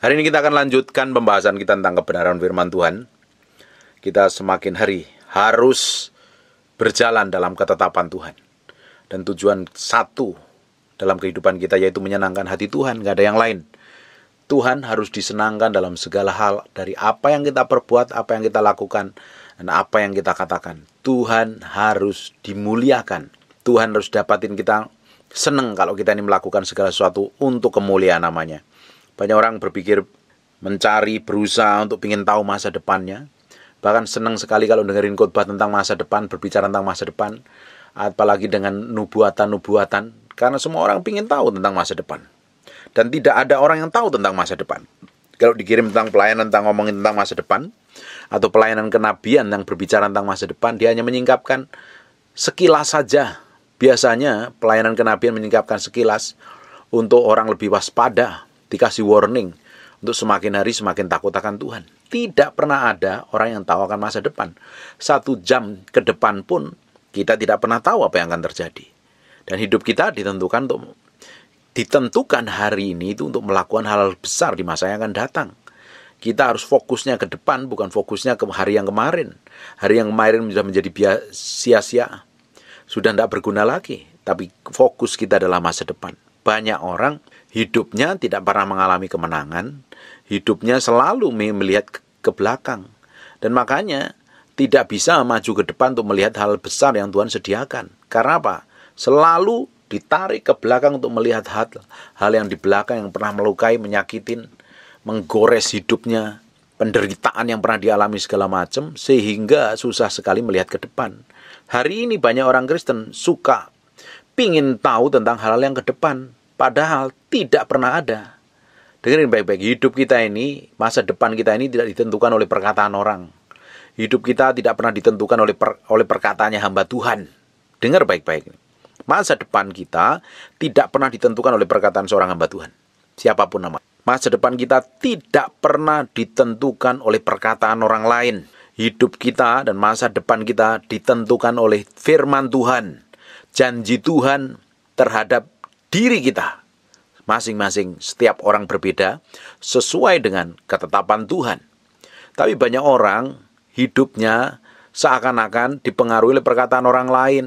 Hari ini kita akan lanjutkan pembahasan kita tentang kebenaran firman Tuhan. Kita semakin hari harus berjalan dalam ketetapan Tuhan. Dan tujuan satu dalam kehidupan kita yaitu menyenangkan hati Tuhan, gak ada yang lain. Tuhan harus disenangkan dalam segala hal dari apa yang kita perbuat, apa yang kita lakukan, dan apa yang kita katakan. Tuhan harus dimuliakan. Tuhan harus dapatin kita seneng kalau kita ini melakukan segala sesuatu untuk kemuliaan namanya. Banyak orang berpikir mencari, berusaha untuk ingin tahu masa depannya. Bahkan senang sekali kalau dengerin khotbah tentang masa depan, berbicara tentang masa depan. Apalagi dengan nubuatan-nubuatan. Karena semua orang ingin tahu tentang masa depan. Dan tidak ada orang yang tahu tentang masa depan. Kalau dikirim tentang pelayanan, tentang ngomongin tentang masa depan, atau pelayanan kenabian yang berbicara tentang masa depan, dia hanya menyingkapkan sekilas saja. Biasanya pelayanan kenabian menyingkapkan sekilas untuk orang lebih waspada, dikasih warning untuk semakin hari semakin takut akan Tuhan. Tidak pernah ada orang yang tahu akan masa depan. Satu jam ke depan pun kita tidak pernah tahu apa yang akan terjadi. Dan hidup kita ditentukan untuk ditentukan hari ini itu untuk melakukan hal-hal besar di masa yang akan datang. Kita harus fokusnya ke depan, bukan fokusnya ke hari yang kemarin. Hari yang kemarin sudah menjadi sia-sia. Sudah tidak berguna lagi. Tapi fokus kita adalah masa depan. Banyak orang hidupnya tidak pernah mengalami kemenangan, hidupnya selalu melihat ke, belakang. Dan makanya tidak bisa maju ke depan untuk melihat hal besar yang Tuhan sediakan. Karena apa? Selalu ditarik ke belakang untuk melihat hal, hal yang di belakang yang pernah melukai, menyakitin, menggores hidupnya, penderitaan yang pernah dialami segala macam sehingga susah sekali melihat ke depan. Hari ini banyak orang Kristen suka pingin tahu tentang hal-hal yang ke depan. Padahal tidak pernah ada. Dengerin baik-baik, hidup kita ini, masa depan kita ini tidak ditentukan oleh perkataan orang. Hidup kita tidak pernah ditentukan oleh per, oleh perkataannya hamba Tuhan. Dengar baik-baik. Masa depan kita tidak pernah ditentukan oleh perkataan seorang hamba Tuhan. Siapapun nama. Masa depan kita tidak pernah ditentukan oleh perkataan orang lain. Hidup kita dan masa depan kita ditentukan oleh firman Tuhan. Janji Tuhan terhadap diri kita. Masing-masing setiap orang berbeda sesuai dengan ketetapan Tuhan. Tapi banyak orang hidupnya seakan-akan dipengaruhi oleh perkataan orang lain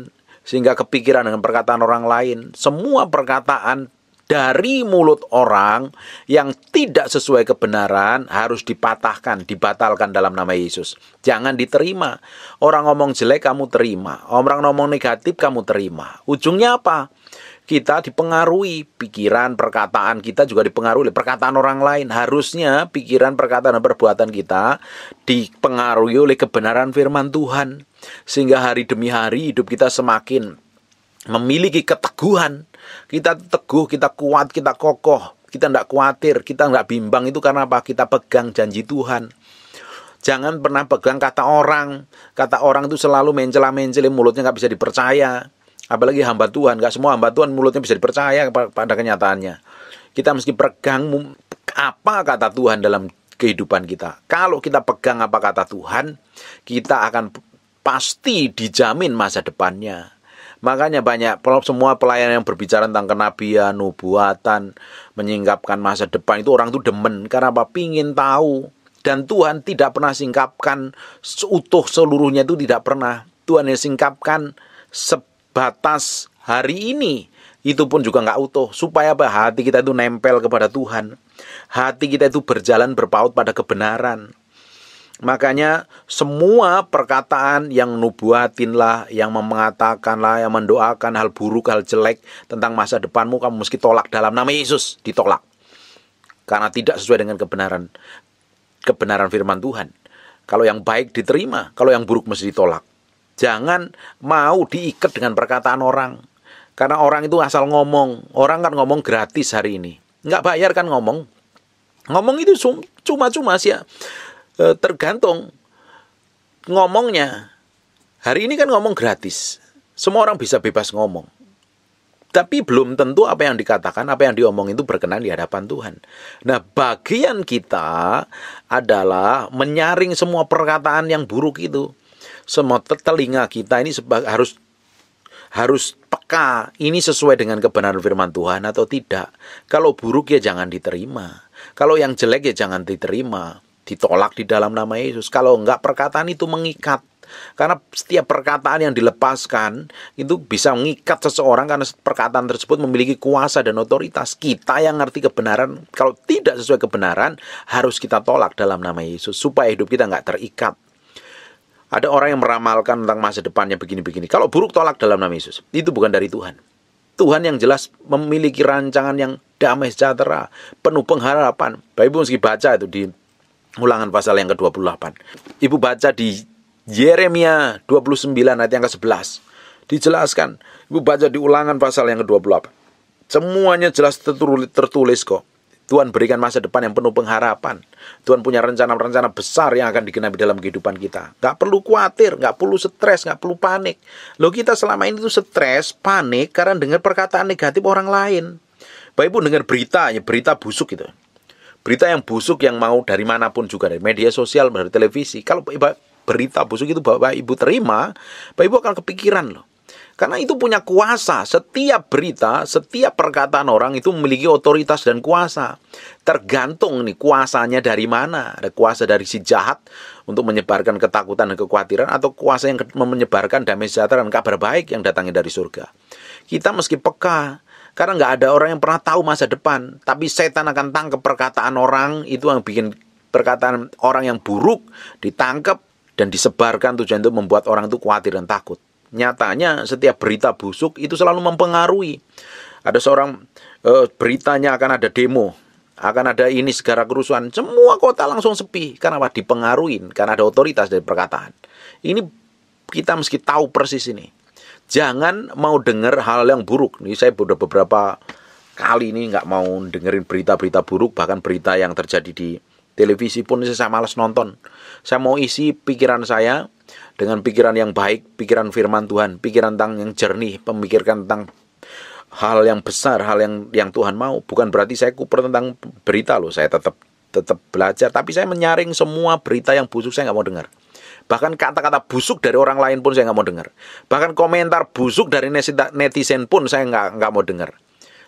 sehingga kepikiran dengan perkataan orang lain. Semua perkataan dari mulut orang yang tidak sesuai kebenaran harus dipatahkan, dibatalkan dalam nama Yesus. Jangan diterima. Orang ngomong jelek kamu terima, orang ngomong negatif kamu terima. Ujungnya apa? kita dipengaruhi pikiran perkataan kita juga dipengaruhi oleh perkataan orang lain harusnya pikiran perkataan dan perbuatan kita dipengaruhi oleh kebenaran firman Tuhan sehingga hari demi hari hidup kita semakin memiliki keteguhan kita teguh kita kuat kita kokoh kita tidak khawatir kita tidak bimbang itu karena apa kita pegang janji Tuhan Jangan pernah pegang kata orang. Kata orang itu selalu mencela-menceli mulutnya nggak bisa dipercaya apalagi hamba Tuhan nggak semua hamba Tuhan mulutnya bisa dipercaya pada kenyataannya kita mesti pegang apa kata Tuhan dalam kehidupan kita kalau kita pegang apa kata Tuhan kita akan pasti dijamin masa depannya Makanya banyak semua pelayan yang berbicara tentang kenabian, nubuatan, menyingkapkan masa depan itu orang tuh demen karena apa? Pingin tahu. Dan Tuhan tidak pernah singkapkan seutuh seluruhnya itu tidak pernah. Tuhan yang singkapkan se batas hari ini itu pun juga nggak utuh supaya apa hati kita itu nempel kepada Tuhan hati kita itu berjalan berpaut pada kebenaran makanya semua perkataan yang nubuatinlah yang mengatakan yang mendoakan hal buruk hal jelek tentang masa depanmu kamu mesti tolak dalam nama Yesus ditolak karena tidak sesuai dengan kebenaran kebenaran firman Tuhan kalau yang baik diterima kalau yang buruk mesti ditolak Jangan mau diikat dengan perkataan orang. Karena orang itu asal ngomong. Orang kan ngomong gratis hari ini. Nggak bayar kan ngomong. Ngomong itu cuma-cuma sih ya. E, tergantung ngomongnya. Hari ini kan ngomong gratis. Semua orang bisa bebas ngomong. Tapi belum tentu apa yang dikatakan, apa yang diomong itu berkenan di hadapan Tuhan. Nah, bagian kita adalah menyaring semua perkataan yang buruk itu semua telinga kita ini harus harus peka ini sesuai dengan kebenaran firman Tuhan atau tidak. Kalau buruk ya jangan diterima. Kalau yang jelek ya jangan diterima. Ditolak di dalam nama Yesus. Kalau enggak perkataan itu mengikat. Karena setiap perkataan yang dilepaskan itu bisa mengikat seseorang karena perkataan tersebut memiliki kuasa dan otoritas. Kita yang ngerti kebenaran, kalau tidak sesuai kebenaran harus kita tolak dalam nama Yesus supaya hidup kita enggak terikat. Ada orang yang meramalkan tentang masa depannya begini-begini. Kalau buruk tolak dalam nama Yesus. Itu bukan dari Tuhan. Tuhan yang jelas memiliki rancangan yang damai sejahtera, penuh pengharapan. Bapak Ibu mesti baca itu di ulangan pasal yang ke-28. Ibu baca di Yeremia 29 ayat yang ke-11. Dijelaskan, Ibu baca di ulangan pasal yang ke-28. Semuanya jelas tertulis kok. Tuhan berikan masa depan yang penuh pengharapan. Tuhan punya rencana-rencana besar yang akan digenapi dalam kehidupan kita. Gak perlu khawatir, gak perlu stres, gak perlu panik. Lo kita selama ini tuh stres, panik karena dengar perkataan negatif orang lain. Baik pun dengar berita, ya berita busuk gitu. Berita yang busuk yang mau dari manapun juga dari media sosial, dari televisi. Kalau berita busuk itu bapak ibu terima, bapak ibu akan kepikiran loh. Karena itu punya kuasa. Setiap berita, setiap perkataan orang itu memiliki otoritas dan kuasa. Tergantung nih kuasanya dari mana. Ada kuasa dari si jahat untuk menyebarkan ketakutan dan kekhawatiran atau kuasa yang menyebarkan damai sejahtera dan kabar baik yang datangnya dari surga. Kita meski peka, karena nggak ada orang yang pernah tahu masa depan, tapi setan akan tangkap perkataan orang itu yang bikin perkataan orang yang buruk ditangkap dan disebarkan tujuan itu membuat orang itu khawatir dan takut. Nyatanya setiap berita busuk itu selalu mempengaruhi. Ada seorang e, beritanya akan ada demo, akan ada ini segera kerusuhan. Semua kota langsung sepi karena apa? Dipengaruhi karena ada otoritas dari perkataan. Ini kita meski tahu persis ini. Jangan mau dengar hal yang buruk. Ini saya sudah beberapa kali ini nggak mau dengerin berita-berita buruk bahkan berita yang terjadi di televisi pun saya malas nonton. Saya mau isi pikiran saya dengan pikiran yang baik, pikiran firman Tuhan, pikiran tentang yang jernih, memikirkan tentang hal yang besar, hal yang yang Tuhan mau. Bukan berarti saya kuper tentang berita loh, saya tetap tetap belajar, tapi saya menyaring semua berita yang busuk saya nggak mau dengar. Bahkan kata-kata busuk dari orang lain pun saya nggak mau dengar. Bahkan komentar busuk dari netizen pun saya nggak nggak mau dengar.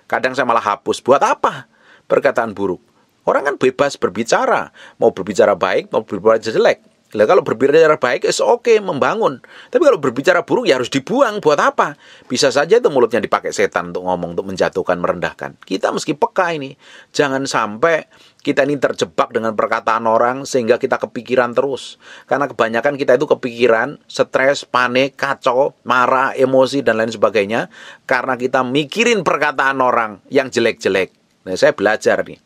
Kadang saya malah hapus. Buat apa perkataan buruk? Orang kan bebas berbicara, mau berbicara baik, mau berbicara jelek. Nah, kalau berbicara baik, is oke okay, membangun. Tapi kalau berbicara buruk ya harus dibuang. Buat apa? Bisa saja itu mulutnya dipakai setan untuk ngomong, untuk menjatuhkan, merendahkan. Kita meski peka ini, jangan sampai kita ini terjebak dengan perkataan orang sehingga kita kepikiran terus. Karena kebanyakan kita itu kepikiran, stres, panik, kacau, marah, emosi dan lain sebagainya karena kita mikirin perkataan orang yang jelek-jelek. Nah, saya belajar nih.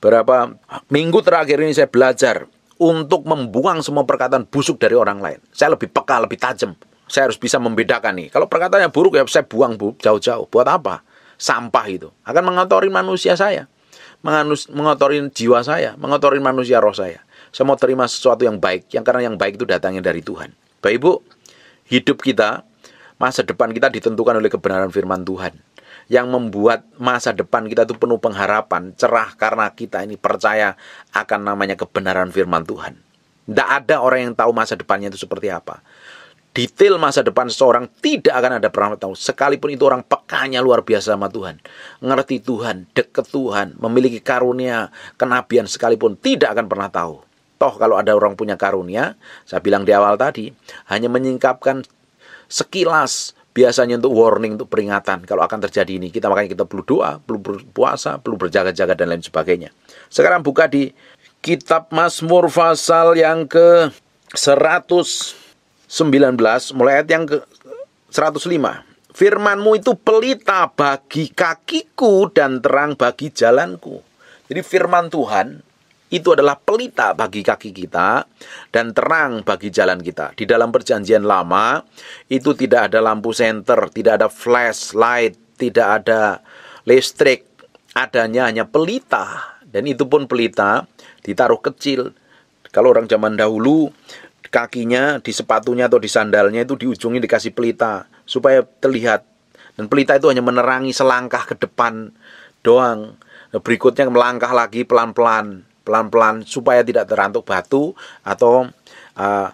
Berapa minggu terakhir ini saya belajar untuk membuang semua perkataan busuk dari orang lain. Saya lebih peka, lebih tajam. Saya harus bisa membedakan nih. Kalau perkataannya buruk ya saya buang jauh-jauh. Buat apa? Sampah itu akan mengotori manusia saya, mengotori jiwa saya, mengotori manusia roh saya. Saya mau terima sesuatu yang baik, yang karena yang baik itu datangnya dari Tuhan. Baik Ibu, hidup kita, masa depan kita ditentukan oleh kebenaran firman Tuhan yang membuat masa depan kita itu penuh pengharapan, cerah karena kita ini percaya akan namanya kebenaran firman Tuhan. Tidak ada orang yang tahu masa depannya itu seperti apa. Detail masa depan seseorang tidak akan ada pernah tahu. Sekalipun itu orang pekanya luar biasa sama Tuhan. Ngerti Tuhan, deket Tuhan, memiliki karunia, kenabian sekalipun tidak akan pernah tahu. Toh kalau ada orang punya karunia, saya bilang di awal tadi, hanya menyingkapkan sekilas biasanya untuk warning, untuk peringatan kalau akan terjadi ini. Kita makanya kita perlu doa, perlu puasa perlu berjaga-jaga dan lain sebagainya. Sekarang buka di kitab Mazmur pasal yang ke 119 mulai ayat yang ke 105. Firmanmu itu pelita bagi kakiku dan terang bagi jalanku. Jadi firman Tuhan itu adalah pelita bagi kaki kita dan terang bagi jalan kita. Di dalam perjanjian lama itu tidak ada lampu senter, tidak ada flash light tidak ada listrik, adanya hanya pelita dan itu pun pelita ditaruh kecil. Kalau orang zaman dahulu kakinya di sepatunya atau di sandalnya itu di ujungnya dikasih pelita supaya terlihat dan pelita itu hanya menerangi selangkah ke depan doang. Nah, berikutnya melangkah lagi pelan-pelan pelan-pelan supaya tidak terantuk batu atau uh,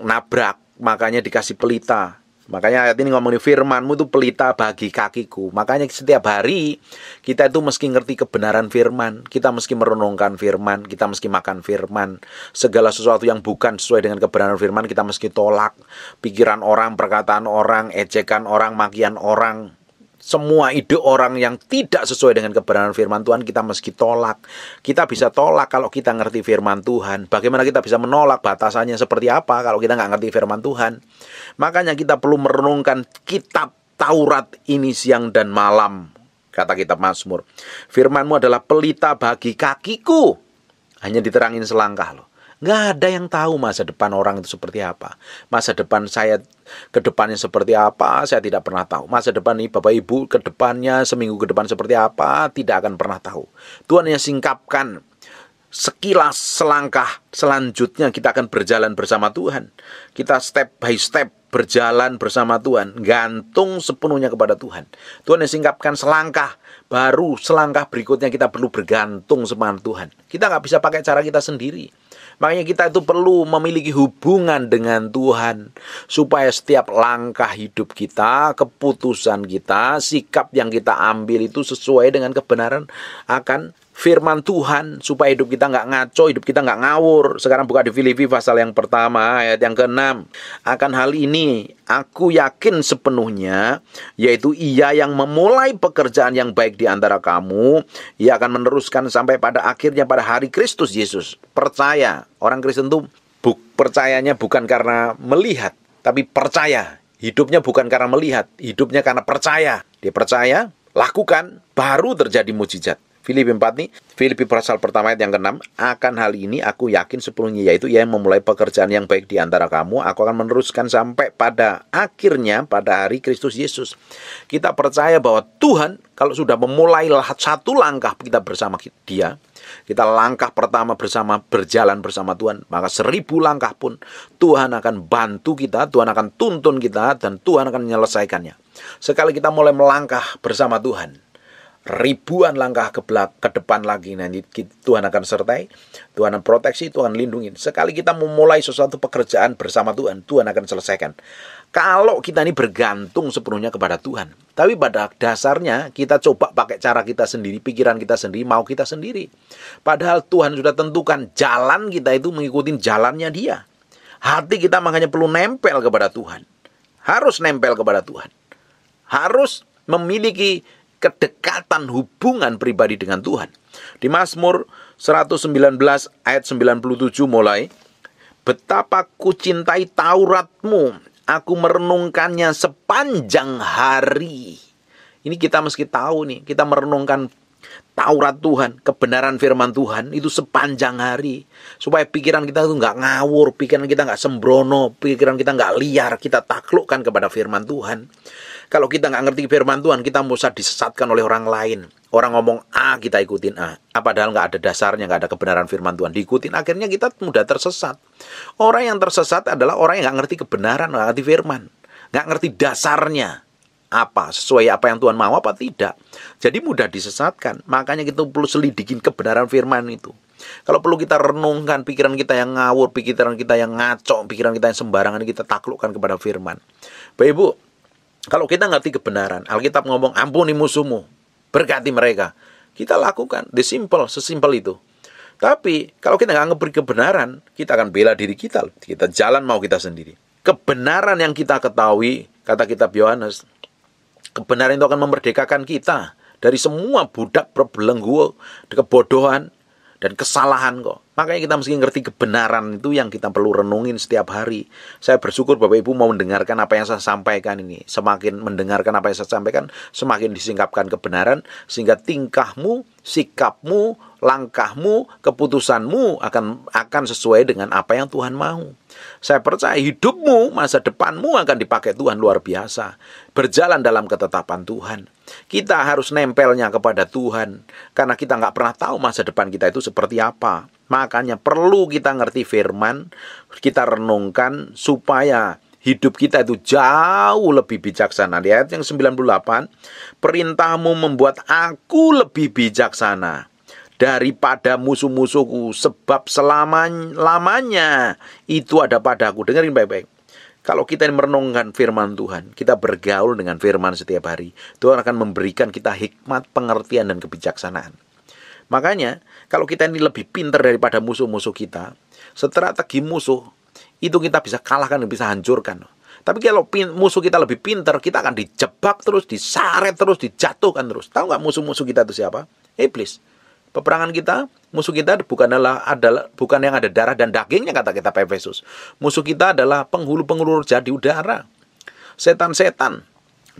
nabrak makanya dikasih pelita makanya ayat ini ngomongin firmanmu itu pelita bagi kakiku makanya setiap hari kita itu meski ngerti kebenaran firman kita meski merenungkan firman kita meski makan firman segala sesuatu yang bukan sesuai dengan kebenaran firman kita meski tolak pikiran orang perkataan orang ejekan orang makian orang semua ide orang yang tidak sesuai dengan kebenaran firman Tuhan kita meski tolak. Kita bisa tolak kalau kita ngerti firman Tuhan. Bagaimana kita bisa menolak batasannya seperti apa kalau kita nggak ngerti firman Tuhan. Makanya kita perlu merenungkan kitab Taurat ini siang dan malam. Kata kitab Mazmur. Firmanmu adalah pelita bagi kakiku. Hanya diterangin selangkah loh nggak ada yang tahu masa depan orang itu seperti apa masa depan saya ke depannya seperti apa saya tidak pernah tahu masa depan ini bapak ibu ke depannya seminggu ke depan seperti apa tidak akan pernah tahu Tuhan yang singkapkan sekilas selangkah selanjutnya kita akan berjalan bersama Tuhan kita step by step berjalan bersama Tuhan, gantung sepenuhnya kepada Tuhan. Tuhan yang singkapkan selangkah, baru selangkah berikutnya kita perlu bergantung semangat Tuhan. Kita nggak bisa pakai cara kita sendiri. Makanya kita itu perlu memiliki hubungan dengan Tuhan supaya setiap langkah hidup kita, keputusan kita, sikap yang kita ambil itu sesuai dengan kebenaran akan firman Tuhan supaya hidup kita nggak ngaco, hidup kita nggak ngawur. Sekarang buka di Filipi pasal yang pertama ayat yang keenam. Akan hal ini aku yakin sepenuhnya, yaitu ia yang memulai pekerjaan yang baik di antara kamu, ia akan meneruskan sampai pada akhirnya pada hari Kristus Yesus. Percaya, orang Kristen tuh bu percayanya bukan karena melihat, tapi percaya. Hidupnya bukan karena melihat, hidupnya karena percaya. Dia percaya, lakukan, baru terjadi mujizat. Filipi 4 nih, Filipi pasal pertama ayat yang keenam. akan hal ini aku yakin sepenuhnya yaitu ia yang memulai pekerjaan yang baik di antara kamu, aku akan meneruskan sampai pada akhirnya pada hari Kristus Yesus. Kita percaya bahwa Tuhan kalau sudah memulai satu langkah kita bersama dia, kita langkah pertama bersama berjalan bersama Tuhan, maka seribu langkah pun Tuhan akan bantu kita, Tuhan akan tuntun kita, dan Tuhan akan menyelesaikannya. Sekali kita mulai melangkah bersama Tuhan, ribuan langkah ke belak ke depan lagi nanti Tuhan akan sertai Tuhan akan proteksi Tuhan lindungi sekali kita memulai sesuatu pekerjaan bersama Tuhan Tuhan akan selesaikan kalau kita ini bergantung sepenuhnya kepada Tuhan tapi pada dasarnya kita coba pakai cara kita sendiri pikiran kita sendiri mau kita sendiri padahal Tuhan sudah tentukan jalan kita itu mengikuti jalannya dia hati kita makanya perlu nempel kepada Tuhan harus nempel kepada Tuhan harus memiliki kedekatan hubungan pribadi dengan Tuhan. Di Mazmur 119 ayat 97 mulai, Betapa ku cintai Tauratmu, aku merenungkannya sepanjang hari. Ini kita meski tahu nih, kita merenungkan Taurat Tuhan, kebenaran firman Tuhan itu sepanjang hari. Supaya pikiran kita itu nggak ngawur, pikiran kita nggak sembrono, pikiran kita nggak liar, kita taklukkan kepada firman Tuhan. Kalau kita nggak ngerti firman Tuhan, kita bisa disesatkan oleh orang lain. Orang ngomong A, kita ikutin A. Apa ah, padahal nggak ada dasarnya, nggak ada kebenaran firman Tuhan. Diikutin, akhirnya kita mudah tersesat. Orang yang tersesat adalah orang yang nggak ngerti kebenaran, nggak ngerti firman. Nggak ngerti dasarnya apa sesuai apa yang Tuhan mau apa tidak. Jadi mudah disesatkan. Makanya kita perlu selidikin kebenaran firman itu. Kalau perlu kita renungkan pikiran kita yang ngawur, pikiran kita yang ngaco, pikiran kita yang sembarangan kita taklukkan kepada firman. Bapak Ibu, kalau kita ngerti kebenaran, Alkitab ngomong ampuni musuhmu, berkati mereka. Kita lakukan, the simple, sesimpel itu. Tapi kalau kita nggak ngeberi kebenaran, kita akan bela diri kita. Kita jalan mau kita sendiri. Kebenaran yang kita ketahui, kata kitab Yohanes, kebenaran itu akan memerdekakan kita dari semua budak perbelenggu, kebodohan, dan kesalahan kok. Makanya kita mesti ngerti kebenaran itu yang kita perlu renungin setiap hari. Saya bersyukur Bapak Ibu mau mendengarkan apa yang saya sampaikan ini. Semakin mendengarkan apa yang saya sampaikan, semakin disingkapkan kebenaran sehingga tingkahmu, sikapmu, langkahmu, keputusanmu akan akan sesuai dengan apa yang Tuhan mau. Saya percaya hidupmu, masa depanmu akan dipakai Tuhan luar biasa. Berjalan dalam ketetapan Tuhan. Kita harus nempelnya kepada Tuhan. Karena kita nggak pernah tahu masa depan kita itu seperti apa. Makanya perlu kita ngerti firman, kita renungkan supaya hidup kita itu jauh lebih bijaksana. Lihat yang 98, perintahmu membuat aku lebih bijaksana daripada musuh-musuhku sebab selamanya itu ada padaku. Dengerin baik-baik. Kalau kita yang merenungkan firman Tuhan, kita bergaul dengan firman setiap hari, Tuhan akan memberikan kita hikmat, pengertian, dan kebijaksanaan. Makanya, kalau kita ini lebih pintar daripada musuh-musuh kita, setelah tegi musuh itu kita bisa kalahkan dan bisa hancurkan. Tapi kalau musuh kita lebih pintar, kita akan dijebak terus, disaret terus, dijatuhkan terus. Tahu nggak musuh-musuh kita itu siapa? Iblis. Peperangan kita, musuh kita bukan adalah adalah bukan yang ada darah dan dagingnya kata kita Efesus. Musuh kita adalah penghulu-penghulu jadi udara. Setan-setan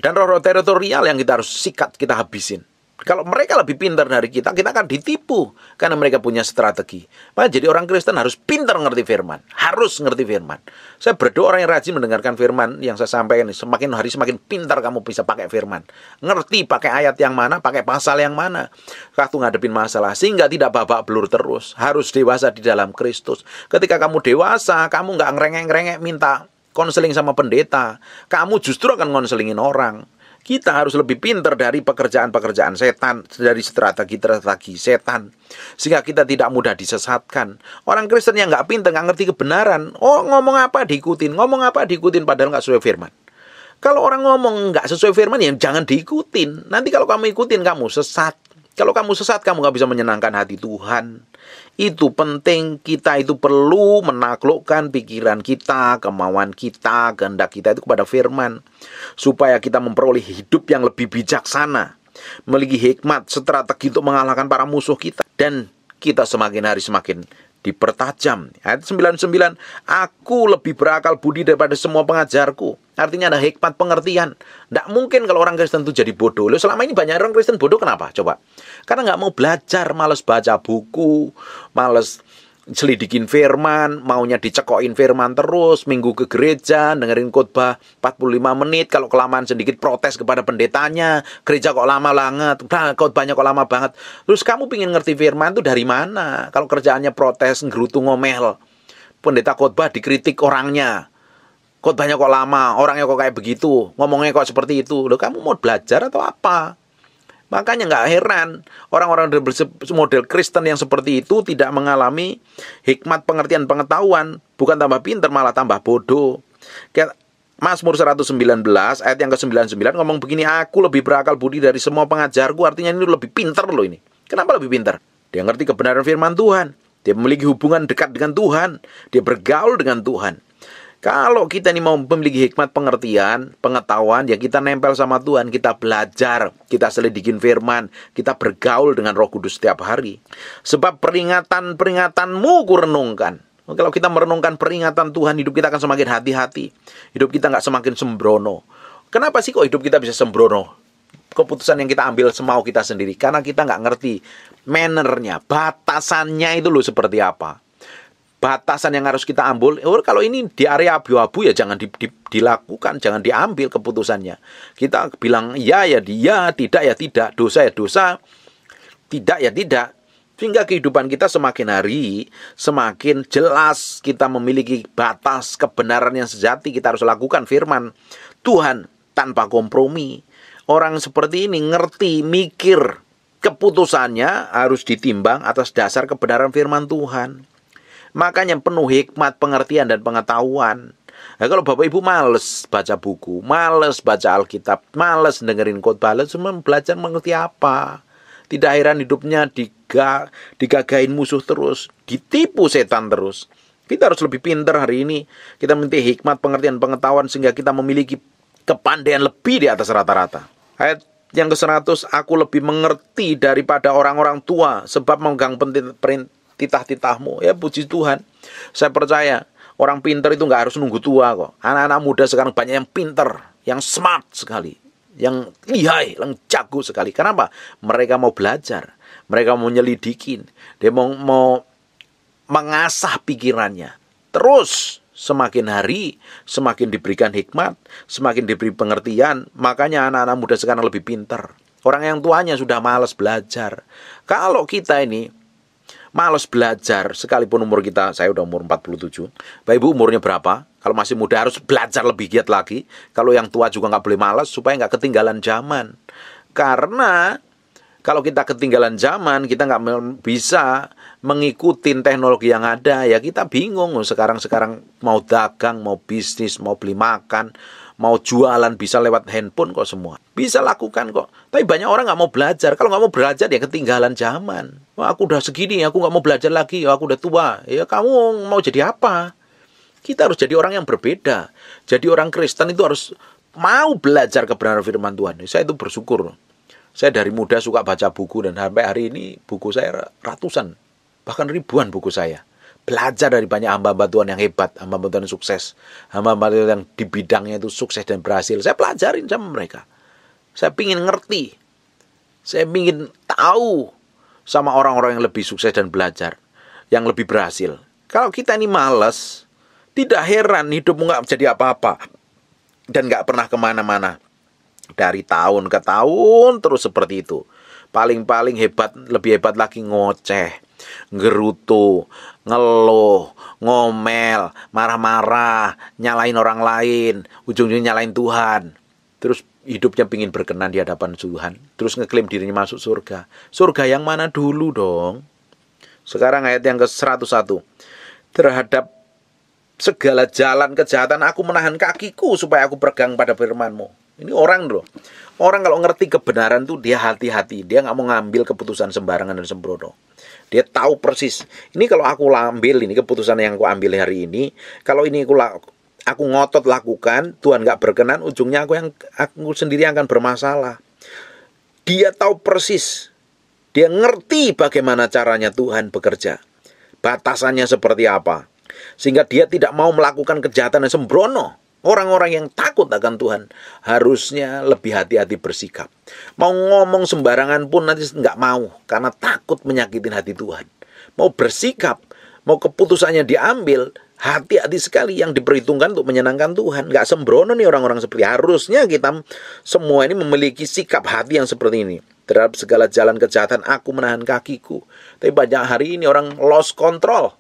dan roh-roh teritorial yang kita harus sikat, kita habisin. Kalau mereka lebih pintar dari kita, kita akan ditipu karena mereka punya strategi. Maka jadi orang Kristen harus pintar ngerti firman, harus ngerti firman. Saya berdoa orang yang rajin mendengarkan firman yang saya sampaikan ini semakin hari semakin pintar kamu bisa pakai firman. Ngerti pakai ayat yang mana, pakai pasal yang mana. tuh ngadepin masalah sehingga tidak babak belur terus, harus dewasa di dalam Kristus. Ketika kamu dewasa, kamu nggak ngerengek-ngerengek minta konseling sama pendeta. Kamu justru akan ngonselingin orang. Kita harus lebih pinter dari pekerjaan-pekerjaan setan, dari strategi-strategi setan. Sehingga kita tidak mudah disesatkan. Orang Kristen yang nggak pintar, nggak ngerti kebenaran. Oh, ngomong apa diikutin, ngomong apa diikutin padahal nggak sesuai firman. Kalau orang ngomong nggak sesuai firman, ya jangan diikutin. Nanti kalau kamu ikutin, kamu sesat. Kalau kamu sesat, kamu nggak bisa menyenangkan hati Tuhan. Itu penting, kita itu perlu menaklukkan pikiran kita, kemauan kita, kehendak kita itu kepada firman. Supaya kita memperoleh hidup yang lebih bijaksana. Memiliki hikmat, strategi untuk mengalahkan para musuh kita. Dan kita semakin hari semakin dipertajam. Ayat 99, aku lebih berakal budi daripada semua pengajarku. Artinya ada hikmat pengertian. Tidak mungkin kalau orang Kristen itu jadi bodoh. Loh, selama ini banyak orang Kristen bodoh kenapa? Coba. Karena nggak mau belajar, males baca buku, males selidikin firman, maunya dicekokin firman terus, minggu ke gereja, dengerin khotbah 45 menit, kalau kelamaan sedikit protes kepada pendetanya, gereja kok lama banget, nah, khotbahnya kok lama banget. Terus kamu pingin ngerti firman itu dari mana? Kalau kerjaannya protes, ngerutu ngomel, pendeta khotbah dikritik orangnya, khotbahnya kok lama, orangnya kok kayak begitu, ngomongnya kok seperti itu, loh kamu mau belajar atau apa? Makanya nggak heran orang-orang model Kristen yang seperti itu tidak mengalami hikmat pengertian pengetahuan, bukan tambah pinter malah tambah bodoh. Masmur 119 ayat yang ke-99 ngomong begini, aku lebih berakal budi dari semua pengajarku, artinya ini lebih pinter loh ini. Kenapa lebih pinter? Dia ngerti kebenaran firman Tuhan. Dia memiliki hubungan dekat dengan Tuhan. Dia bergaul dengan Tuhan. Kalau kita ini mau memiliki hikmat pengertian, pengetahuan, ya kita nempel sama Tuhan, kita belajar, kita selidikin firman, kita bergaul dengan roh kudus setiap hari. Sebab peringatan-peringatanmu kurenungkan. Kalau kita merenungkan peringatan Tuhan, hidup kita akan semakin hati-hati. Hidup kita nggak semakin sembrono. Kenapa sih kok hidup kita bisa sembrono? Keputusan yang kita ambil semau kita sendiri. Karena kita nggak ngerti mannernya, batasannya itu loh seperti apa batasan yang harus kita ambil. Oh, kalau ini di area abu-abu ya jangan di, di, dilakukan, jangan diambil keputusannya. Kita bilang ya ya dia, tidak ya tidak, dosa ya dosa, tidak ya tidak. Sehingga kehidupan kita semakin hari semakin jelas kita memiliki batas kebenaran yang sejati kita harus lakukan firman Tuhan tanpa kompromi. Orang seperti ini ngerti, mikir, keputusannya harus ditimbang atas dasar kebenaran firman Tuhan. Makanya penuh hikmat, pengertian, dan pengetahuan. Nah, kalau bapak ibu males baca buku, males baca Alkitab, males dengerin khotbah, cuma belajar mengerti apa. Tidak heran hidupnya digag digagain musuh terus, ditipu setan terus. Kita harus lebih pinter hari ini. Kita minta hikmat, pengertian, pengetahuan sehingga kita memiliki kepandaian lebih di atas rata-rata. Ayat yang ke-100, aku lebih mengerti daripada orang-orang tua sebab memegang titah-titahmu. Ya puji Tuhan. Saya percaya orang pinter itu nggak harus nunggu tua kok. Anak-anak muda sekarang banyak yang pinter, yang smart sekali, yang lihai, yang jago sekali. Kenapa? Mereka mau belajar, mereka mau nyelidikin, dia mau, mau mengasah pikirannya. Terus semakin hari semakin diberikan hikmat, semakin diberi pengertian. Makanya anak-anak muda sekarang lebih pinter. Orang yang tuanya sudah malas belajar. Kalau kita ini malas belajar sekalipun umur kita saya udah umur 47 Bapak Ibu umurnya berapa kalau masih muda harus belajar lebih giat lagi kalau yang tua juga nggak boleh malas supaya nggak ketinggalan zaman karena kalau kita ketinggalan zaman, kita nggak bisa mengikuti teknologi yang ada, ya kita bingung. Sekarang-sekarang mau dagang, mau bisnis, mau beli makan, mau jualan bisa lewat handphone kok semua. Bisa lakukan kok. Tapi banyak orang nggak mau belajar. Kalau nggak mau belajar ya ketinggalan zaman. Wah, aku udah segini, aku nggak mau belajar lagi, aku udah tua. Ya kamu mau jadi apa? Kita harus jadi orang yang berbeda. Jadi orang Kristen itu harus mau belajar kebenaran firman Tuhan. Saya itu bersyukur. Saya dari muda suka baca buku dan sampai hari ini buku saya ratusan, bahkan ribuan buku saya belajar dari banyak hamba-hamba Tuhan yang hebat, hamba-hamba Tuhan yang sukses, hamba-hamba Tuhan yang di bidangnya itu sukses dan berhasil. Saya pelajarin sama mereka. Saya ingin ngerti. Saya ingin tahu sama orang-orang yang lebih sukses dan belajar, yang lebih berhasil. Kalau kita ini malas, tidak heran hidupmu nggak jadi apa-apa dan nggak pernah kemana-mana. Dari tahun ke tahun terus seperti itu. Paling-paling hebat, lebih hebat lagi ngoceh gerutu, ngeluh, ngomel, marah-marah, nyalain orang lain, ujung-ujungnya nyalain Tuhan. Terus hidupnya pingin berkenan di hadapan Tuhan, terus ngeklaim dirinya masuk surga. Surga yang mana dulu dong? Sekarang ayat yang ke-101. Terhadap segala jalan kejahatan aku menahan kakiku supaya aku pergang pada firmanmu. Ini orang loh. Orang kalau ngerti kebenaran tuh dia hati-hati. Dia nggak mau ngambil keputusan sembarangan dan sembrono. Dia tahu persis. Ini kalau aku ambil ini keputusan yang aku ambil hari ini, kalau ini aku aku ngotot lakukan, Tuhan nggak berkenan, ujungnya aku yang aku sendiri akan bermasalah. Dia tahu persis. Dia ngerti bagaimana caranya Tuhan bekerja. Batasannya seperti apa. Sehingga dia tidak mau melakukan kejahatan yang sembrono. Orang-orang yang takut akan Tuhan harusnya lebih hati-hati bersikap. Mau ngomong sembarangan pun nanti nggak mau karena takut menyakitin hati Tuhan. Mau bersikap, mau keputusannya diambil, hati-hati sekali yang diperhitungkan untuk menyenangkan Tuhan. Nggak sembrono nih orang-orang seperti harusnya kita semua ini memiliki sikap hati yang seperti ini. Terhadap segala jalan kejahatan aku menahan kakiku. Tapi banyak hari ini orang lost control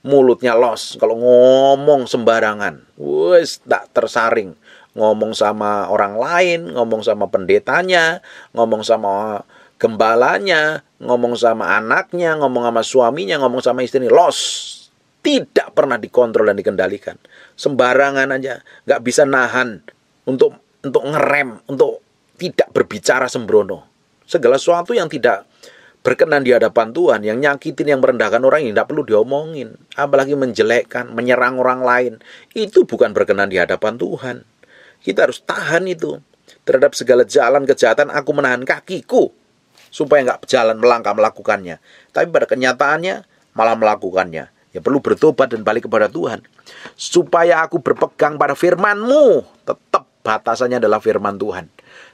mulutnya los kalau ngomong sembarangan wes tak tersaring ngomong sama orang lain ngomong sama pendetanya ngomong sama gembalanya ngomong sama anaknya ngomong sama suaminya ngomong sama istrinya los tidak pernah dikontrol dan dikendalikan sembarangan aja nggak bisa nahan untuk untuk ngerem untuk tidak berbicara sembrono segala sesuatu yang tidak berkenan di hadapan Tuhan yang nyakitin yang merendahkan orang ini tidak perlu diomongin apalagi menjelekkan menyerang orang lain itu bukan berkenan di hadapan Tuhan kita harus tahan itu terhadap segala jalan kejahatan aku menahan kakiku supaya nggak jalan melangkah melakukannya tapi pada kenyataannya malah melakukannya ya perlu bertobat dan balik kepada Tuhan supaya aku berpegang pada firmanmu tetap batasannya adalah firman Tuhan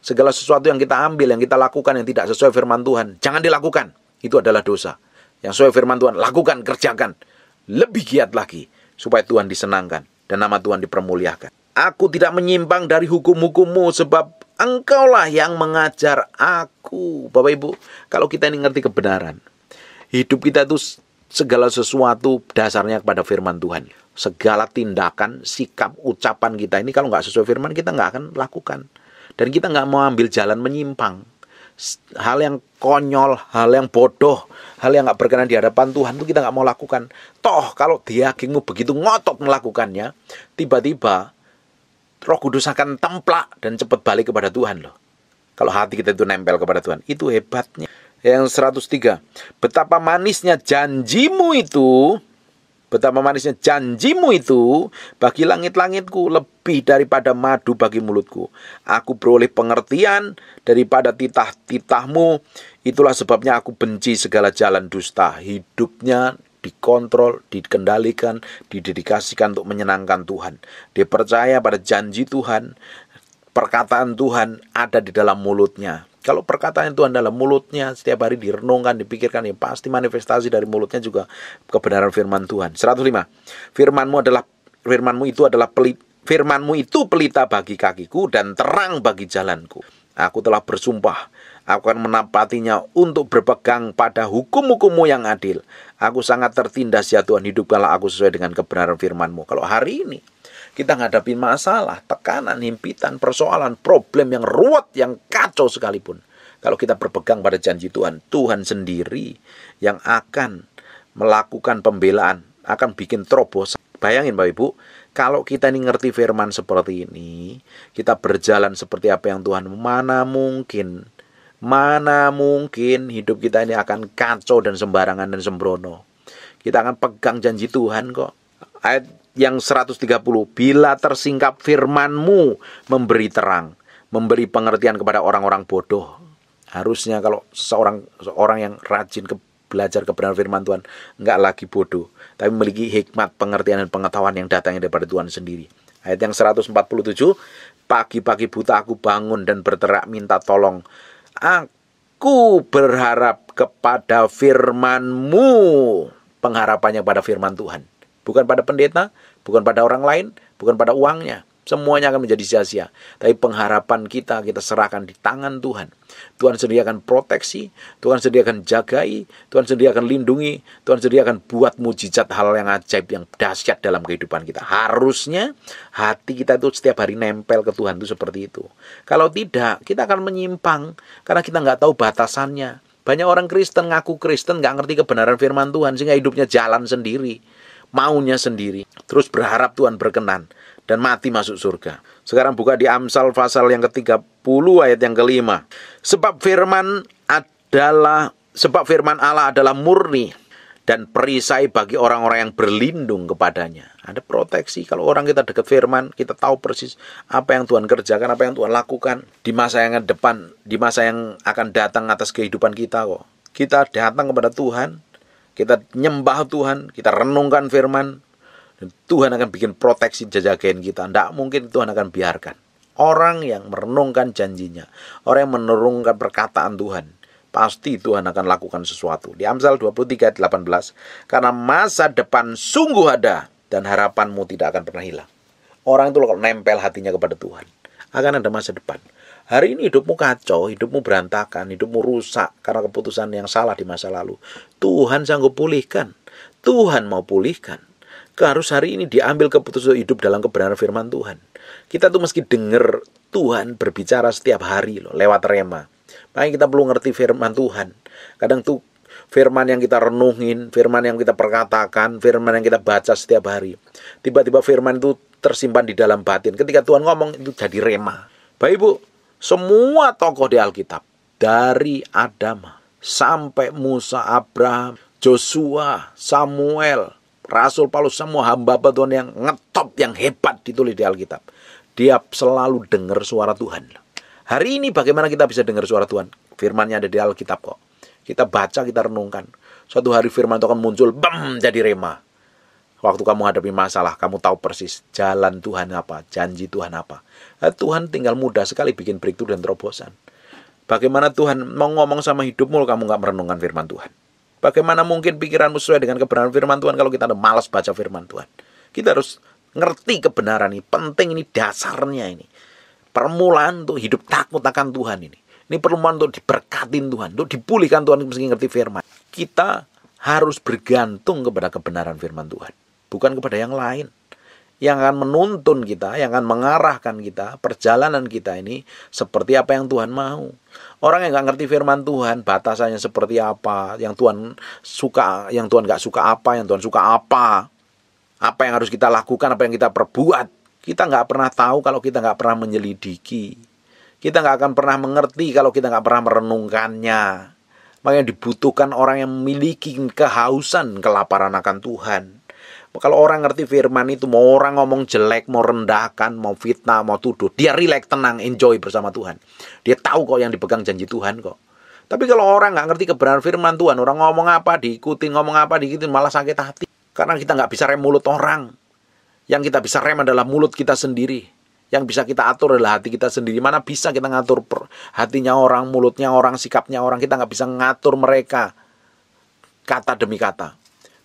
Segala sesuatu yang kita ambil, yang kita lakukan yang tidak sesuai firman Tuhan, jangan dilakukan. Itu adalah dosa. Yang sesuai firman Tuhan, lakukan, kerjakan. Lebih giat lagi supaya Tuhan disenangkan dan nama Tuhan dipermuliakan. Aku tidak menyimpang dari hukum-hukummu sebab engkaulah yang mengajar aku. Bapak Ibu, kalau kita ini ngerti kebenaran, hidup kita itu segala sesuatu dasarnya kepada firman Tuhan. Segala tindakan, sikap, ucapan kita ini kalau nggak sesuai firman kita nggak akan lakukan. Dan kita nggak mau ambil jalan menyimpang. Hal yang konyol, hal yang bodoh, hal yang nggak berkenan di hadapan Tuhan itu kita nggak mau lakukan. Toh kalau Dia dagingmu begitu ngotot melakukannya, tiba-tiba Roh Kudus akan templak dan cepat balik kepada Tuhan loh. Kalau hati kita itu nempel kepada Tuhan, itu hebatnya. Yang 103, betapa manisnya janjimu itu Betapa manisnya janjimu itu bagi langit-langitku lebih daripada madu bagi mulutku. Aku beroleh pengertian daripada titah-titahmu. Itulah sebabnya aku benci segala jalan dusta. Hidupnya dikontrol, dikendalikan, didedikasikan untuk menyenangkan Tuhan. Dipercaya pada janji Tuhan, perkataan Tuhan ada di dalam mulutnya. Kalau perkataan Tuhan dalam mulutnya setiap hari direnungkan, dipikirkan, ya pasti manifestasi dari mulutnya juga kebenaran firman Tuhan. 105. Firmanmu adalah firmanmu itu adalah pelit, firmanmu itu pelita bagi kakiku dan terang bagi jalanku. Aku telah bersumpah, aku akan menapatinya untuk berpegang pada hukum-hukummu yang adil. Aku sangat tertindas ya Tuhan, hidupkanlah aku sesuai dengan kebenaran firmanmu. Kalau hari ini kita menghadapi masalah, tekanan, himpitan, persoalan, problem yang ruwet, yang kacau sekalipun. Kalau kita berpegang pada janji Tuhan, Tuhan sendiri yang akan melakukan pembelaan, akan bikin terobosan. Bayangin Bapak Ibu, kalau kita ini ngerti firman seperti ini, kita berjalan seperti apa yang Tuhan mana mungkin mana mungkin hidup kita ini akan kacau dan sembarangan dan sembrono. Kita akan pegang janji Tuhan kok. Ayat yang 130 Bila tersingkap firmanmu memberi terang Memberi pengertian kepada orang-orang bodoh Harusnya kalau seorang seorang yang rajin ke, belajar kebenaran firman Tuhan Nggak lagi bodoh Tapi memiliki hikmat, pengertian, dan pengetahuan yang datangnya daripada Tuhan sendiri Ayat yang 147 Pagi-pagi buta aku bangun dan berterak minta tolong Aku berharap kepada firmanmu Pengharapannya pada firman Tuhan bukan pada pendeta, bukan pada orang lain, bukan pada uangnya. Semuanya akan menjadi sia-sia. Tapi pengharapan kita kita serahkan di tangan Tuhan. Tuhan sediakan proteksi, Tuhan sediakan jagai, Tuhan sediakan lindungi, Tuhan sediakan buat mujizat hal yang ajaib yang dahsyat dalam kehidupan kita. Harusnya hati kita itu setiap hari nempel ke Tuhan itu seperti itu. Kalau tidak, kita akan menyimpang karena kita nggak tahu batasannya. Banyak orang Kristen ngaku Kristen nggak ngerti kebenaran firman Tuhan sehingga hidupnya jalan sendiri maunya sendiri, terus berharap Tuhan berkenan dan mati masuk surga. Sekarang buka di Amsal pasal yang ke-30 ayat yang kelima. Sebab firman adalah sebab firman Allah adalah murni dan perisai bagi orang-orang yang berlindung kepadanya. Ada proteksi kalau orang kita dekat firman, kita tahu persis apa yang Tuhan kerjakan, apa yang Tuhan lakukan di masa yang depan, di masa yang akan datang atas kehidupan kita kok. Kita datang kepada Tuhan, kita nyembah Tuhan, kita renungkan firman, dan Tuhan akan bikin proteksi jajakin kita. Tidak mungkin Tuhan akan biarkan. Orang yang merenungkan janjinya, orang yang menerungkan perkataan Tuhan, pasti Tuhan akan lakukan sesuatu. Di Amsal 18, karena masa depan sungguh ada dan harapanmu tidak akan pernah hilang. Orang itu kalau nempel hatinya kepada Tuhan, akan ada masa depan. Hari ini hidupmu kacau, hidupmu berantakan, hidupmu rusak karena keputusan yang salah di masa lalu. Tuhan sanggup pulihkan. Tuhan mau pulihkan. Harus hari ini diambil keputusan hidup dalam kebenaran firman Tuhan. Kita tuh meski dengar Tuhan berbicara setiap hari loh, lewat rema. Makanya kita perlu ngerti firman Tuhan. Kadang tuh firman yang kita renungin, firman yang kita perkatakan, firman yang kita baca setiap hari. Tiba-tiba firman itu tersimpan di dalam batin. Ketika Tuhan ngomong itu jadi rema. Baik Ibu, semua tokoh di Alkitab dari Adam sampai Musa, Abraham, Joshua, Samuel, Rasul Paulus semua hamba Tuhan yang ngetop, yang hebat ditulis di Alkitab. Dia selalu dengar suara Tuhan. Hari ini bagaimana kita bisa dengar suara Tuhan? Firman-Nya ada di Alkitab kok. Kita baca, kita renungkan. Suatu hari firman itu akan muncul, bam, jadi rema. Waktu kamu hadapi masalah, kamu tahu persis jalan Tuhan apa, janji Tuhan apa. Eh, Tuhan tinggal mudah sekali bikin breakthrough dan terobosan. Bagaimana Tuhan mau ngomong sama hidupmu kamu nggak merenungkan firman Tuhan? Bagaimana mungkin pikiranmu sesuai dengan kebenaran firman Tuhan kalau kita ada malas baca firman Tuhan? Kita harus ngerti kebenaran ini, penting ini dasarnya ini. Permulaan untuk hidup takut akan Tuhan ini. Ini perlu untuk diberkatin Tuhan, untuk dipulihkan Tuhan meski ngerti firman. Kita harus bergantung kepada kebenaran firman Tuhan bukan kepada yang lain yang akan menuntun kita, yang akan mengarahkan kita perjalanan kita ini seperti apa yang Tuhan mau. Orang yang gak ngerti firman Tuhan, batasannya seperti apa, yang Tuhan suka, yang Tuhan gak suka apa, yang Tuhan suka apa, apa yang harus kita lakukan, apa yang kita perbuat, kita gak pernah tahu kalau kita gak pernah menyelidiki. Kita gak akan pernah mengerti kalau kita gak pernah merenungkannya. Makanya dibutuhkan orang yang memiliki kehausan kelaparan akan Tuhan kalau orang ngerti firman itu mau orang ngomong jelek, mau rendahkan, mau fitnah, mau tuduh, dia relax, tenang, enjoy bersama Tuhan. Dia tahu kok yang dipegang janji Tuhan kok. Tapi kalau orang nggak ngerti kebenaran firman Tuhan, orang ngomong apa diikuti, ngomong apa diikuti, malah sakit hati. Karena kita nggak bisa rem mulut orang. Yang kita bisa rem adalah mulut kita sendiri. Yang bisa kita atur adalah hati kita sendiri. Mana bisa kita ngatur per hatinya orang, mulutnya orang, sikapnya orang. Kita nggak bisa ngatur mereka kata demi kata.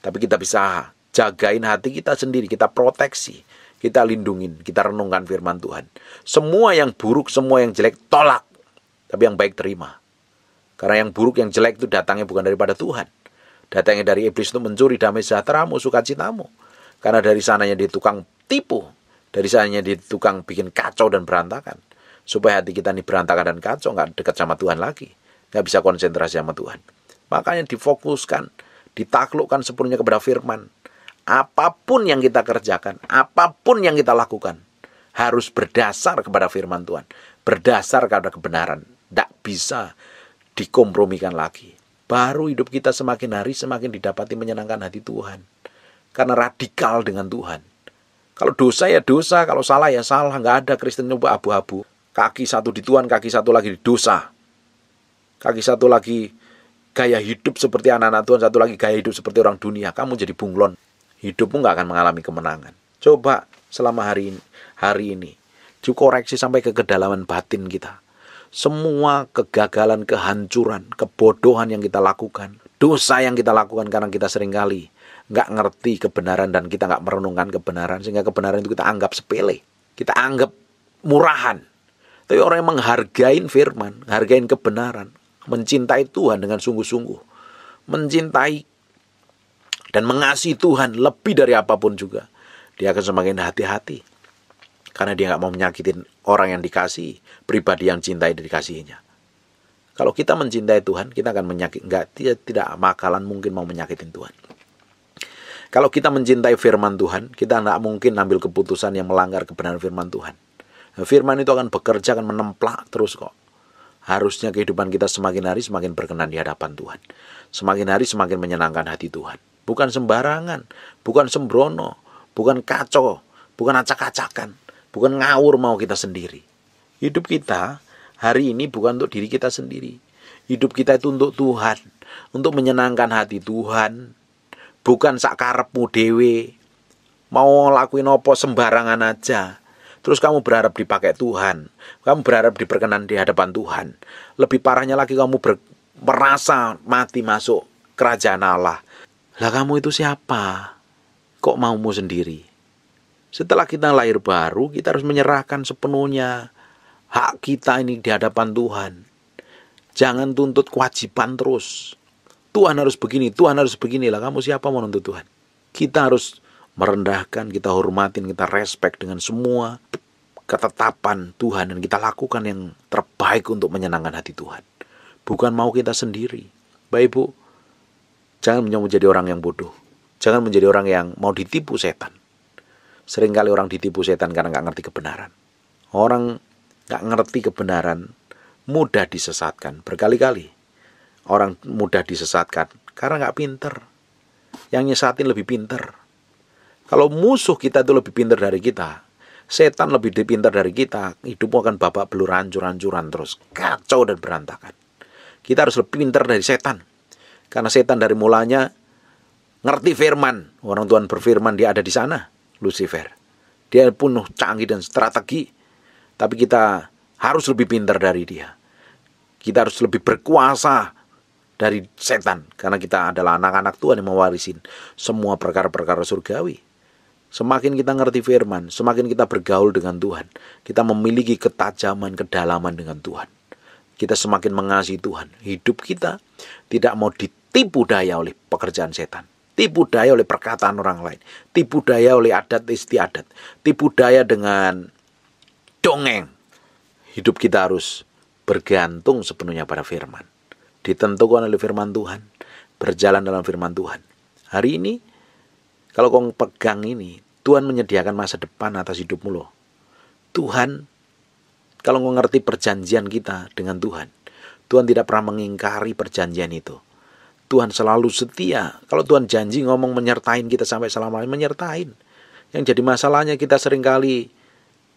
Tapi kita bisa jagain hati kita sendiri, kita proteksi, kita lindungin, kita renungkan firman Tuhan. Semua yang buruk, semua yang jelek tolak, tapi yang baik terima. Karena yang buruk, yang jelek itu datangnya bukan daripada Tuhan. Datangnya dari iblis itu mencuri damai sejahteramu, sukacitamu. Karena dari sananya dia tukang tipu, dari sananya dia tukang bikin kacau dan berantakan. Supaya hati kita ini berantakan dan kacau, nggak dekat sama Tuhan lagi. Nggak bisa konsentrasi sama Tuhan. Makanya difokuskan, ditaklukkan sepenuhnya kepada firman Apapun yang kita kerjakan, apapun yang kita lakukan, harus berdasar kepada firman Tuhan, berdasar kepada kebenaran. Tidak bisa dikompromikan lagi. Baru hidup kita semakin hari semakin didapati menyenangkan hati Tuhan. Karena radikal dengan Tuhan. Kalau dosa ya dosa, kalau salah ya salah. Nggak ada Kristen nyoba abu-abu. Kaki satu di Tuhan, kaki satu lagi di dosa. Kaki satu lagi gaya hidup seperti anak-anak Tuhan, satu lagi gaya hidup seperti orang dunia. Kamu jadi bunglon hidupmu nggak akan mengalami kemenangan. Coba selama hari ini, hari ini dikoreksi sampai ke kedalaman batin kita. Semua kegagalan, kehancuran, kebodohan yang kita lakukan, dosa yang kita lakukan karena kita seringkali nggak ngerti kebenaran dan kita nggak merenungkan kebenaran sehingga kebenaran itu kita anggap sepele, kita anggap murahan. Tapi orang yang menghargai firman, menghargai kebenaran, mencintai Tuhan dengan sungguh-sungguh, mencintai dan mengasihi Tuhan lebih dari apapun juga, dia akan semakin hati-hati. Karena dia nggak mau menyakitin orang yang dikasih, pribadi yang cintai dan dikasihinya. Kalau kita mencintai Tuhan, kita akan menyakit nggak tidak makalan mungkin mau menyakitin Tuhan. Kalau kita mencintai firman Tuhan, kita nggak mungkin ambil keputusan yang melanggar kebenaran firman Tuhan. Firman itu akan bekerja, akan menemplak terus kok. Harusnya kehidupan kita semakin hari semakin berkenan di hadapan Tuhan. Semakin hari semakin menyenangkan hati Tuhan bukan sembarangan, bukan sembrono, bukan kacau, bukan acak-acakan, bukan ngawur mau kita sendiri. Hidup kita hari ini bukan untuk diri kita sendiri. Hidup kita itu untuk Tuhan, untuk menyenangkan hati Tuhan, bukan sakarepmu dewe. Mau lakuin opo sembarangan aja. Terus kamu berharap dipakai Tuhan, kamu berharap diperkenan di hadapan Tuhan. Lebih parahnya lagi kamu ber merasa mati masuk kerajaan Allah lah kamu itu siapa? Kok maumu sendiri? Setelah kita lahir baru, kita harus menyerahkan sepenuhnya hak kita ini di hadapan Tuhan. Jangan tuntut kewajiban terus. Tuhan harus begini, Tuhan harus begini. Lah kamu siapa mau nuntut Tuhan? Kita harus merendahkan, kita hormatin, kita respect dengan semua ketetapan Tuhan dan kita lakukan yang terbaik untuk menyenangkan hati Tuhan. Bukan mau kita sendiri. Baik Bu, Jangan menjadi orang yang bodoh. Jangan menjadi orang yang mau ditipu setan. Seringkali orang ditipu setan karena nggak ngerti kebenaran. Orang nggak ngerti kebenaran mudah disesatkan berkali-kali. Orang mudah disesatkan karena nggak pinter. Yang nyesatin lebih pinter. Kalau musuh kita itu lebih pinter dari kita, setan lebih pinter dari kita, hidupmu akan babak belur hancur-hancuran terus, kacau dan berantakan. Kita harus lebih pinter dari setan. Karena setan dari mulanya ngerti firman. Orang Tuhan berfirman dia ada di sana, Lucifer. Dia penuh canggih dan strategi. Tapi kita harus lebih pintar dari dia. Kita harus lebih berkuasa dari setan karena kita adalah anak-anak Tuhan yang mewarisin semua perkara-perkara surgawi. Semakin kita ngerti firman, semakin kita bergaul dengan Tuhan. Kita memiliki ketajaman, kedalaman dengan Tuhan. Kita semakin mengasihi Tuhan. Hidup kita tidak mau ditutup tipu daya oleh pekerjaan setan, tipu daya oleh perkataan orang lain, tipu daya oleh adat istiadat, tipu daya dengan dongeng. Hidup kita harus bergantung sepenuhnya pada firman. Ditentukan oleh firman Tuhan, berjalan dalam firman Tuhan. Hari ini kalau kau pegang ini, Tuhan menyediakan masa depan atas hidupmu loh. Tuhan kalau kau ngerti perjanjian kita dengan Tuhan, Tuhan tidak pernah mengingkari perjanjian itu. Tuhan selalu setia. Kalau Tuhan janji ngomong menyertain kita sampai selama menyertain. Yang jadi masalahnya kita seringkali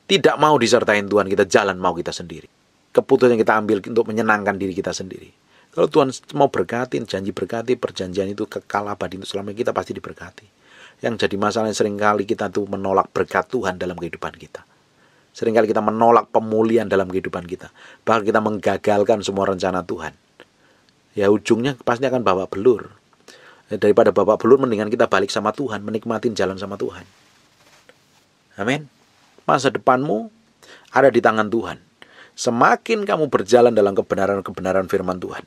tidak mau disertain Tuhan, kita jalan mau kita sendiri. Keputusan yang kita ambil untuk menyenangkan diri kita sendiri. Kalau Tuhan mau berkati, janji berkati, perjanjian itu kekal abadi untuk selama kita pasti diberkati. Yang jadi masalah yang seringkali kita tuh menolak berkat Tuhan dalam kehidupan kita. Seringkali kita menolak pemulihan dalam kehidupan kita. Bahkan kita menggagalkan semua rencana Tuhan ya ujungnya pasti akan bawa belur ya, daripada bawa belur mendingan kita balik sama Tuhan menikmati jalan sama Tuhan amin masa depanmu ada di tangan Tuhan semakin kamu berjalan dalam kebenaran-kebenaran firman Tuhan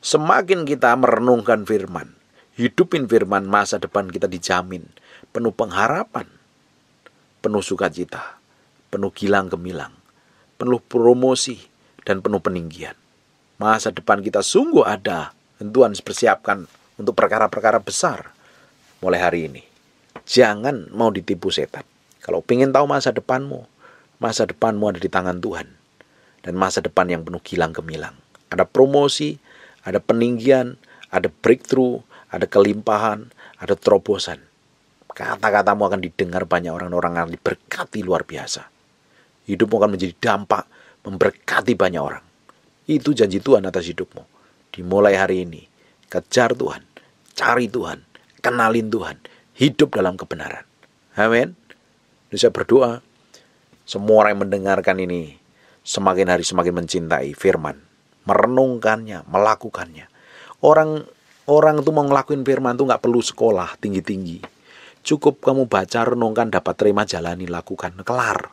semakin kita merenungkan firman hidupin firman masa depan kita dijamin penuh pengharapan penuh sukacita penuh gilang gemilang penuh promosi dan penuh peninggian Masa depan kita sungguh ada. Dan Tuhan persiapkan untuk perkara-perkara besar mulai hari ini. Jangan mau ditipu setan. Kalau ingin tahu masa depanmu, masa depanmu ada di tangan Tuhan. Dan masa depan yang penuh kilang kemilang Ada promosi, ada peninggian, ada breakthrough, ada kelimpahan, ada terobosan. Kata-katamu akan didengar banyak orang-orang yang diberkati luar biasa. Hidupmu akan menjadi dampak memberkati banyak orang. Itu janji Tuhan atas hidupmu. Dimulai hari ini, kejar Tuhan, cari Tuhan, kenalin Tuhan, hidup dalam kebenaran. Amin. Saya berdoa, semua orang yang mendengarkan ini semakin hari semakin mencintai firman, merenungkannya, melakukannya. Orang orang itu mau ngelakuin firman itu nggak perlu sekolah tinggi-tinggi. Cukup kamu baca, renungkan, dapat terima, jalani, lakukan, kelar.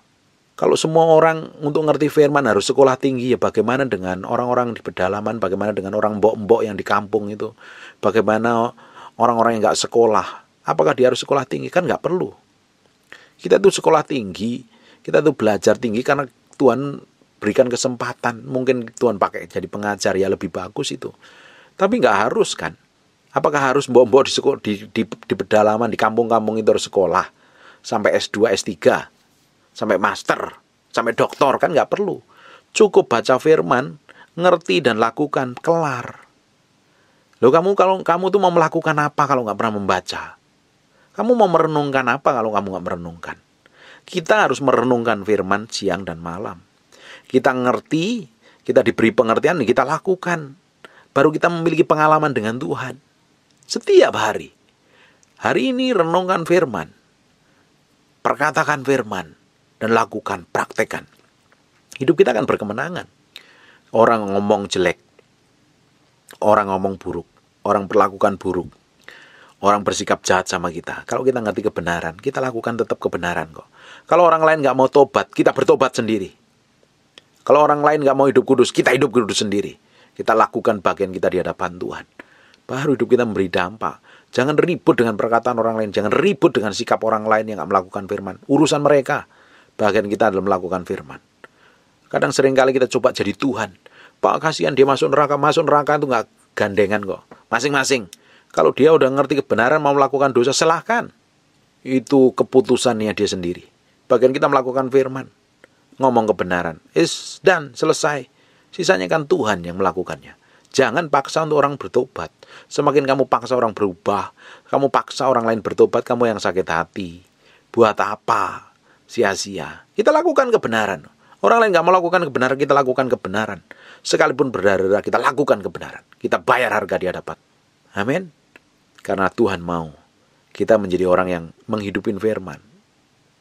Kalau semua orang untuk ngerti firman harus sekolah tinggi ya bagaimana dengan orang-orang di pedalaman, bagaimana dengan orang mbok-mbok yang di kampung itu, bagaimana orang-orang yang nggak sekolah, apakah dia harus sekolah tinggi? Kan nggak perlu. Kita tuh sekolah tinggi, kita tuh belajar tinggi karena Tuhan berikan kesempatan. Mungkin Tuhan pakai jadi pengajar ya lebih bagus itu. Tapi nggak harus kan? Apakah harus mbok-mbok di, di, di, di pedalaman, di kampung-kampung itu harus sekolah? Sampai S2, S3? sampai master, sampai doktor kan nggak perlu. Cukup baca firman, ngerti dan lakukan, kelar. Loh kamu kalau kamu tuh mau melakukan apa kalau nggak pernah membaca? Kamu mau merenungkan apa kalau kamu nggak merenungkan? Kita harus merenungkan firman siang dan malam. Kita ngerti, kita diberi pengertian, kita lakukan. Baru kita memiliki pengalaman dengan Tuhan. Setiap hari. Hari ini renungkan firman. Perkatakan firman dan lakukan, praktekan. Hidup kita akan berkemenangan. Orang ngomong jelek, orang ngomong buruk, orang perlakukan buruk, orang bersikap jahat sama kita. Kalau kita ngerti kebenaran, kita lakukan tetap kebenaran kok. Kalau orang lain nggak mau tobat, kita bertobat sendiri. Kalau orang lain nggak mau hidup kudus, kita hidup kudus sendiri. Kita lakukan bagian kita di hadapan Tuhan. Baru hidup kita memberi dampak. Jangan ribut dengan perkataan orang lain. Jangan ribut dengan sikap orang lain yang nggak melakukan firman. Urusan mereka. Bagian kita adalah melakukan firman. Kadang seringkali kita coba jadi Tuhan. Pak kasihan dia masuk neraka, masuk neraka itu nggak gandengan kok. Masing-masing. Kalau dia udah ngerti kebenaran mau melakukan dosa, silahkan. Itu keputusannya dia sendiri. Bagian kita melakukan firman. Ngomong kebenaran. Is dan selesai. Sisanya kan Tuhan yang melakukannya. Jangan paksa untuk orang bertobat. Semakin kamu paksa orang berubah, kamu paksa orang lain bertobat, kamu yang sakit hati. Buat apa? sia-sia. Kita lakukan kebenaran. Orang lain nggak mau lakukan kebenaran, kita lakukan kebenaran. Sekalipun berdarah, darah kita lakukan kebenaran. Kita bayar harga dia dapat. Amin. Karena Tuhan mau kita menjadi orang yang menghidupin firman.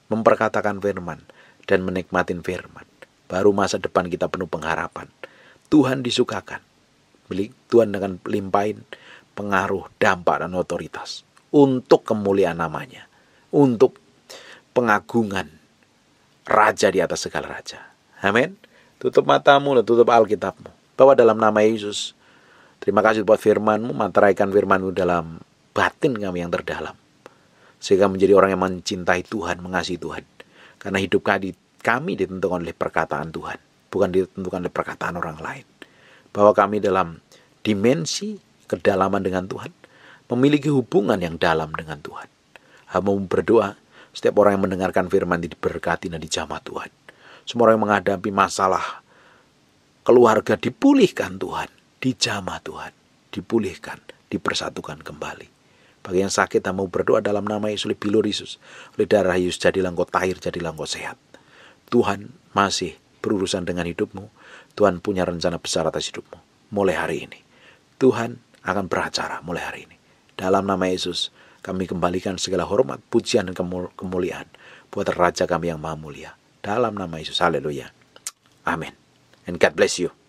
Memperkatakan firman. Dan menikmatin firman. Baru masa depan kita penuh pengharapan. Tuhan disukakan. Tuhan dengan limpahin pengaruh, dampak, dan otoritas untuk kemuliaan namanya, untuk pengagungan raja di atas segala raja. Amin. Tutup matamu dan tutup Alkitabmu. Bahwa dalam nama Yesus. Terima kasih buat firmanmu, materaikan firmanmu dalam batin kami yang terdalam. Sehingga menjadi orang yang mencintai Tuhan, mengasihi Tuhan. Karena hidup kami ditentukan oleh perkataan Tuhan, bukan ditentukan oleh perkataan orang lain. Bahwa kami dalam dimensi kedalaman dengan Tuhan, memiliki hubungan yang dalam dengan Tuhan. Hamba berdoa, setiap orang yang mendengarkan firman diberkati dan dijamah Tuhan. Semua orang yang menghadapi masalah keluarga dipulihkan Tuhan, dijamah Tuhan, dipulihkan, dipersatukan kembali. Bagi yang sakit, kamu berdoa dalam nama Yesus, oleh bilur Yesus, oleh darah Yesus, jadi engkau tahir, jadilah engkau sehat. Tuhan masih berurusan dengan hidupmu. Tuhan punya rencana besar atas hidupmu. Mulai hari ini, Tuhan akan beracara mulai hari ini. Dalam nama Yesus, kami kembalikan segala hormat, pujian, dan kemuliaan buat Raja kami yang maha mulia. Dalam nama Yesus, haleluya. Amin. And God bless you.